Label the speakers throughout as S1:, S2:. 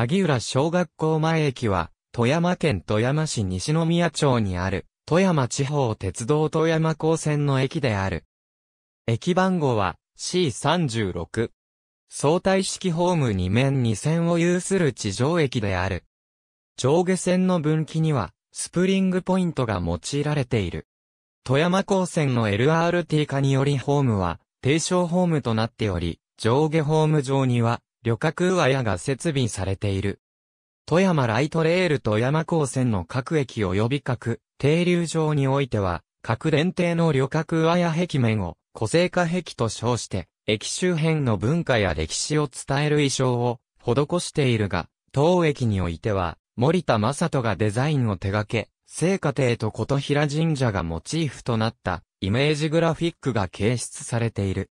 S1: 萩浦小学校前駅は、富山県富山市西宮町にある、富山地方鉄道富山高線の駅である。駅番号は C36。相対式ホーム2面2線を有する地上駅である。上下線の分岐には、スプリングポイントが用いられている。富山高線の LRT 化によりホームは、低床ホームとなっており、上下ホーム上には、旅客ウアヤが設備されている。富山ライトレール富山高専の各駅及び各停留場においては、各連停の旅客ウアヤ壁面を個性化壁と称して、駅周辺の文化や歴史を伝える衣装を施しているが、当駅においては、森田正人がデザインを手掛け、聖火庭と琴平神社がモチーフとなったイメージグラフィックが掲出されている。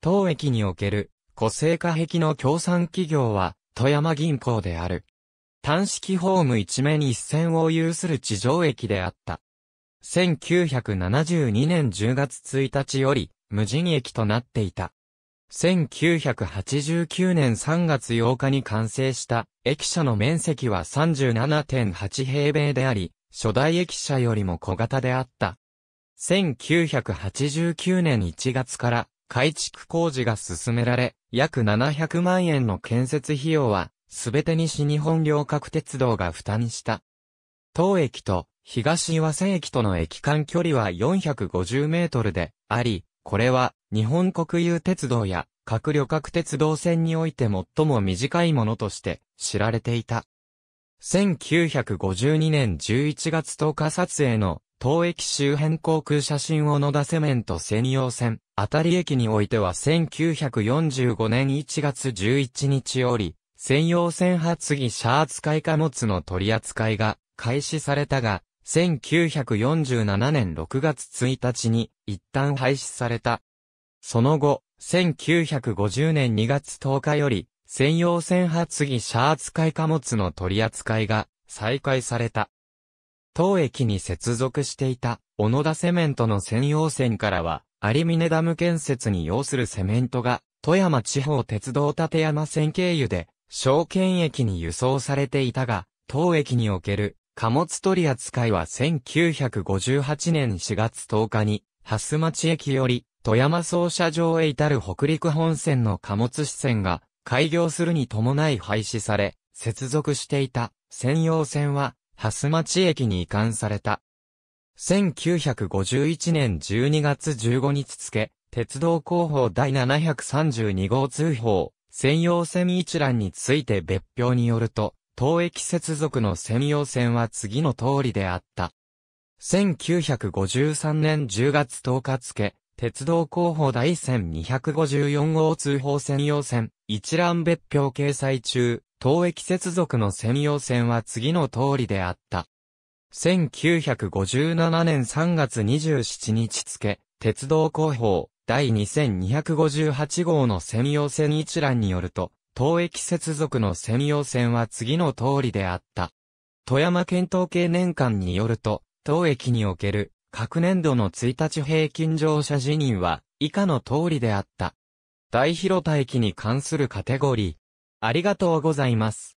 S1: 当駅における個性化壁の協賛企業は、富山銀行である。単式ホーム一面一線を有する地上駅であった。1972年10月1日より、無人駅となっていた。1989年3月8日に完成した駅舎の面積は37.8平米であり、初代駅舎よりも小型であった。1989年1月から改築工事が進められ、約700万円の建設費用は、すべて西日本旅客鉄道が負担した。当駅と東岩瀬駅との駅間距離は450メートルであり、これは日本国有鉄道や各旅客鉄道線において最も短いものとして知られていた。1952年11月10日撮影の当駅周辺航空写真を野田セメント専用線、あたり駅においては1945年1月11日より、専用線発議車扱い貨物の取り扱いが開始されたが、1947年6月1日に一旦廃止された。その後、1950年2月10日より、専用線発議車扱い貨物の取り扱いが再開された。当駅に接続していた、小野田セメントの専用線からは、有峰ダム建設に要するセメントが、富山地方鉄道立山線経由で、証券駅に輸送されていたが、当駅における貨物取扱いは1958年4月10日に、蓮町駅より富山総車場へ至る北陸本線の貨物支線が開業するに伴い廃止され、接続していた専用線は蓮町駅に移管された。1951年12月15日付、鉄道広報第732号通報、専用線一覧について別表によると、当駅接続の専用線は次の通りであった。1953年10月10日付、鉄道広報第1254号通報専用線、一覧別表掲載中、東駅接続の専用線は次の通りであった。1957年3月27日付、鉄道広報第2258号の専用線一覧によると、東駅接続の専用線は次の通りであった。富山県統計年間によると、当駅における各年度の1日平均乗車辞任は以下の通りであった。大広田駅に関するカテゴリー、ありがとうございます。